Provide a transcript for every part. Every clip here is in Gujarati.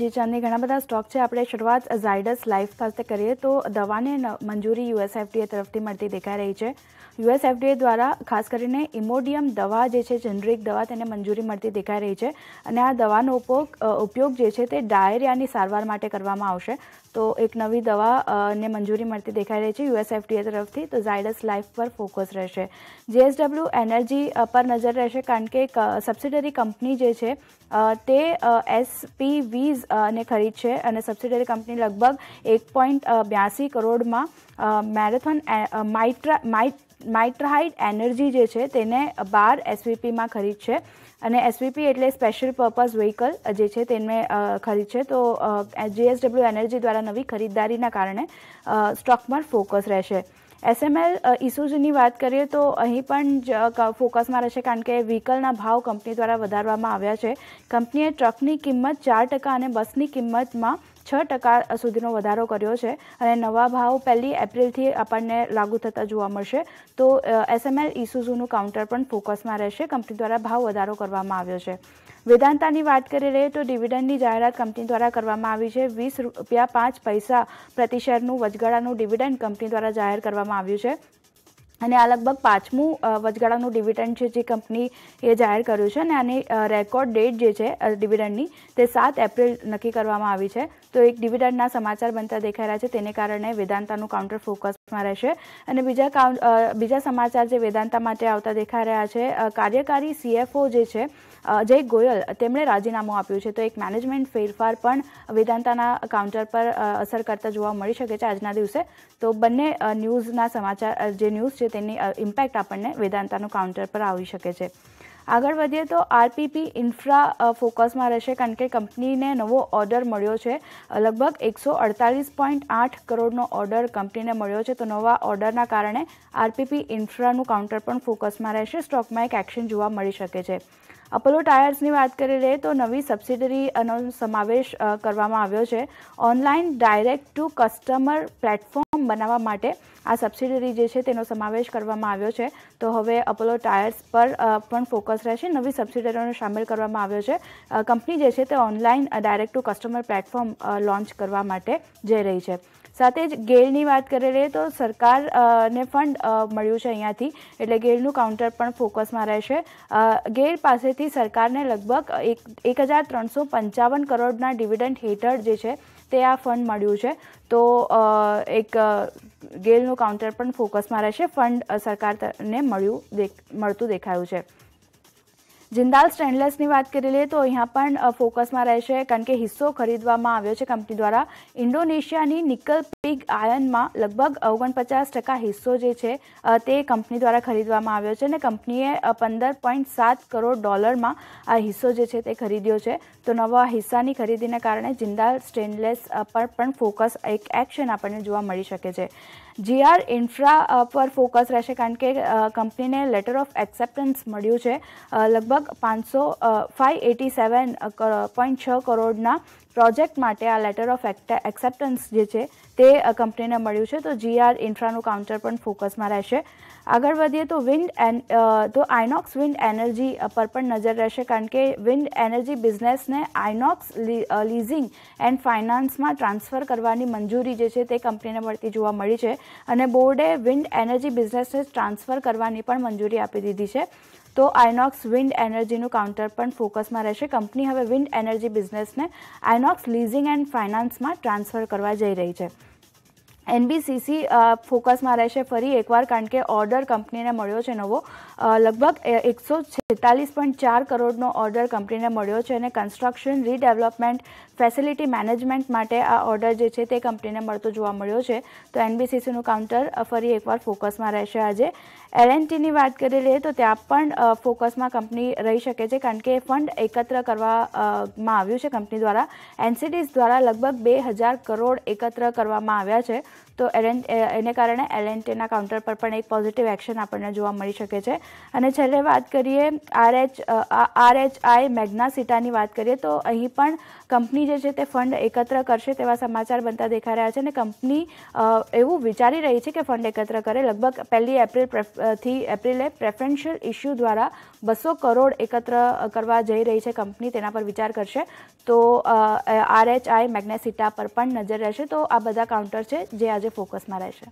જે ચાંદની ઘણા બધા સ્ટોક છે આપણે શરૂઆત ઝાયડસ લાઈફ સાથે કરીએ તો દવાને મંજૂરી યુએસએફડીએ તરફથી મળતી દેખાઈ રહી છે યુએસએફડીએ દ્વારા ખાસ કરીને ઇમોડિયમ દવા જે છે જનરિક દવા તેને મંજૂરી મળતી દેખાઈ રહી છે અને આ દવાનો ઉપયોગ ઉપયોગ જે છે તે ડાયરિયાની સારવાર માટે કરવામાં આવશે તો એક નવી દવા ને મંજૂરી મળતી દેખાઈ રહી છે યુએસએફડીએ તરફથી તો ઝાયડસ લાઈફ પર ફોકસ રહેશે જીએસડબલ્યુ એનર્જી પર નજર રહેશે કારણ કે સબસિડરી કંપની જે છે તે એસપીવીઝ Uh, ને ખરીદ છે અને સબસિડરી કંપની લગભગ એક પોઈન્ટ બ્યાસી કરોડમાં મેરેથોન માઇટ્રા માઇટ માઇટ્રાહાઇડ એનર્જી જે છે તેને બાર એસવીપીમાં ખરીદ છે અને એસવીપી એટલે સ્પેશિયલ પર્પઝ વ્હીકલ જે છે તેને ખરીદ છે તો જેએસડબલ્યુ એનર્જી દ્વારા નવી ખરીદદારીના કારણે સ્ટોકમાં ફોકસ રહેશે એસએમએલ ઇસુઝની વાત કરીએ તો અહીં પણ જ ફોકસમાં રહેશે કારણ કે વ્હીકલના ભાવ કંપની દ્વારા વધારવામાં આવ્યા છે કંપનીએ ટ્રકની કિંમત ચાર ટકા અને બસની કિંમતમાં છ ટકા સુધીનો વધારો કર્યો છે અને નવા ભાવ પહેલી એપ્રિલથી આપણને લાગુ થતા જોવા મળશે તો એસએમએલ ઇસુઝુનું કાઉન્ટર પણ ફોકસમાં રહેશે કંપની દ્વારા ભાવ વધારો કરવામાં આવ્યો છે વેદાંતાની વાત કરી લઈએ તો ડિવિડન્ડની જાહેરાત કંપની દ્વારા કરવામાં આવી છે વીસ રૂપિયા પાંચ પૈસા પ્રતિ વચગાળાનું ડિવિડન્ડ કંપની દ્વારા જાહેર કરવામાં આવ્યું છે અને આ લગભગ પાંચમું વચગાળાનું ડિવિડન્ડ છે જે એ જાહેર કર્યું છે અને આની રેકોર્ડ ડેટ જે છે ડિવિડન્ડની તે સાત એપ્રિલ નક્કી કરવામાં આવી છે તો એક ડિવિડન્ડના સમાચાર બનતા દેખાઈ રહ્યા છે તેને કારણે વેદાંતાનું કાઉન્ટર ફોકસ કોન્ટેક્ટમાં રહેશે અને બીજા બીજા સમાચાર જે વેદાંતા માટે આવતા દેખાઈ રહ્યા છે કાર્યકારી સીએફઓ જે છે જય ગોયલ તેમણે રાજીનામું આપ્યું છે તો એક મેનેજમેન્ટ ફેરફાર પણ વેદાંતાના કાઉન્ટર પર અસર કરતા જોવા મળી શકે છે આજના દિવસે તો બંને ન્યૂઝના સમાચાર જે ન્યૂઝ છે તેની ઇમ્પેક્ટ આપણને વેદાંતાનું કાઉન્ટર પર આવી શકે છે આગળ વધીએ તો આરપીપી ઇન્ફ્રા ફોકસમાં રહેશે કારણ કે કંપનીને નવો ઓર્ડર મળ્યો છે લગભગ એકસો અડતાલીસ પોઈન્ટ આઠ કરોડનો ઓર્ડર કંપનીને મળ્યો છે તો નવા ઓર્ડરના કારણે આરપીપી ઇન્ફ્રાનું કાઉન્ટર પણ ફોકસમાં રહેશે સ્ટોકમાં એક એક્શન જોવા મળી શકે છે અપોલો ટાયર્સની વાત કરી લઈએ તો નવી સબસિડરીનો સમાવેશ કરવામાં આવ્યો છે online direct to customer platform બનાવવા માટે આ સબસિડરી જે છે તેનો સમાવેશ કરવામાં આવ્યો છે તો હવે અપોલો ટાયર્સ પર પણ ફોકસ રહેશે નવી સબસિડરીઓને સામેલ કરવામાં આવ્યો છે કંપની જે છે તે online direct to customer platform launch કરવા માટે જઈ રહી છે સાથે જ ગેલની વાત કરી કરીએ તો સરકારને ફંડ મળ્યું છે અહીંયાથી એટલે ગેલનું કાઉન્ટર પણ ફોકસમાં રહેશે ગેલ પાસેથી સરકારને લગભગ એક એક હજાર ત્રણસો પંચાવન કરોડના ડિવિડન્ડ હેઠળ જે છે તે આ ફંડ મળ્યું છે તો એક ગેલનું કાઉન્ટર પણ ફોકસમાં રહેશે ફંડ સરકારને મળ્યું મળતું દેખાયું છે જિંદાલ સ્ટેનલેસની વાત કરી લઈએ તો અહીંયા પણ ફોકસમાં રહેશે કારણ કે હિસ્સો ખરીદવામાં આવ્યો છે કંપની દ્વારા ઇન્ડોનેશિયાની નિકલ પિગ આયનમાં લગભગ ઓગણપચાસ ટકા હિસ્સો જે છે તે કંપની દ્વારા ખરીદવામાં આવ્યો છે અને કંપનીએ પંદર પોઈન્ટ સાત કરોડ ડોલરમાં આ હિસ્સો જે છે તે ખરીદ્યો છે તો નવા હિસ્સાની ખરીદીને કારણે જિંદાલ સ્ટેનલેસ પર પણ ફોકસ એક એક્શન આપણને જોવા મળી શકે છે જીઆર ઇન્ફ્રા પર ફોકસ રહેશે કારણ કે કંપનીને લેટર ઓફ એક્સેપ્ટન્સ મળ્યું છે લગભગ પાંચસો ફાઇવ એટી સેવન પોઈન્ટ છ કરોડના પ્રોજેક્ટ માટે આ લેટર ઓફ એક્સેપ્ટન્સ જે છે તે કંપનીને મળ્યું છે તો જીઆર ઇન્ફ્રાનું કાઉન્ટર પણ ફોકસમાં રહેશે આગળ વધીએ તો વિન્ડ એન્ડ તો આઇનોક્સ વિન્ડ એનર્જી પર પણ નજર રહેશે કારણ કે વિન્ડ એનર્જી બિઝનેસને આઇનોક્સ લીઝિંગ એન્ડ ફાઇનાન્સમાં ટ્રાન્સફર કરવાની મંજૂરી જે છે તે કંપનીને મળતી જોવા મળી છે અને બોર્ડે વિન્ડ એનર્જી બિઝનેસને ટ્રાન્સફર કરવાની પણ મંજૂરી આપી દીધી છે તો આઇનોક્સ વિન્ડ એનર્જીનું કાઉન્ટર પણ ફોકસમાં રહેશે કંપની હવે વિન્ડ એનર્જી બિઝનેસને આઇનોક્સ ઇકોનોક્સ લીઝિંગ એન્ડ ફાઇનાન્સમાં ટ્રાન્સફર કરવા જઈ રહી છે એનબીસીસી ફોકસમાં રહેશે ફરી એકવાર કારણ કે ઓર્ડર કંપનીને મળ્યો છે નવો લગભગ એકસો છેતાલીસ પોઈન્ટ ચાર કરોડનો ઓર્ડર કંપનીને મળ્યો છે અને કન્સ્ટ્રક્શન રીડેવલપમેન્ટ ફેસિલિટી મેનેજમેન્ટ માટે આ ઓર્ડર જે છે તે કંપનીને મળતો જોવા મળ્યો છે તો એનબીસીસીનું કાઉન્ટર ફરી એકવાર ફોકસમાં રહેશે આજે એલ એલએનટીની વાત કરી લઈએ તો ત્યાં પણ ફોકસમાં કંપની રહી શકે છે કારણ કે ફંડ એકત્ર કરવામાં આવ્યું છે કંપની દ્વારા એનસીડીઝ દ્વારા લગભગ બે હજાર કરોડ એકત્ર કરવામાં આવ્યા છે તો એલએન એને કારણે એલએનટીના કાઉન્ટર પર પણ એક પોઝિટિવ એક્શન આપણને જોવા મળી શકે છે અને છેલ્લે વાત કરીએ આરએચ આઈ મેગ્નાસિટાની વાત કરીએ તો અહીં પણ કંપની જે છે તે ફંડ એકત્ર કરશે તેવા સમાચાર બનતા દેખાઈ રહ્યા છે અને કંપની એવું વિચારી રહી છે કે ફંડ એકત્ર કરે લગભગ પહેલી એપ્રિલ થી એપ્રિલે પ્રેફરન્શિયલ ઇસ્યુ દ્વારા બસો કરોડ એકત્ર કરવા જઈ રહી છે કંપની તેના પર વિચાર કરશે તો આઈ મેગ્નેસિટા પર પણ નજર રહેશે તો આ બધા કાઉન્ટર છે જે જે આજે ફોકસમાં રહેશે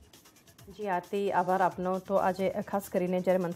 જી આરતી આભાર આપનો તો આજે ખાસ કરીને જ્યારે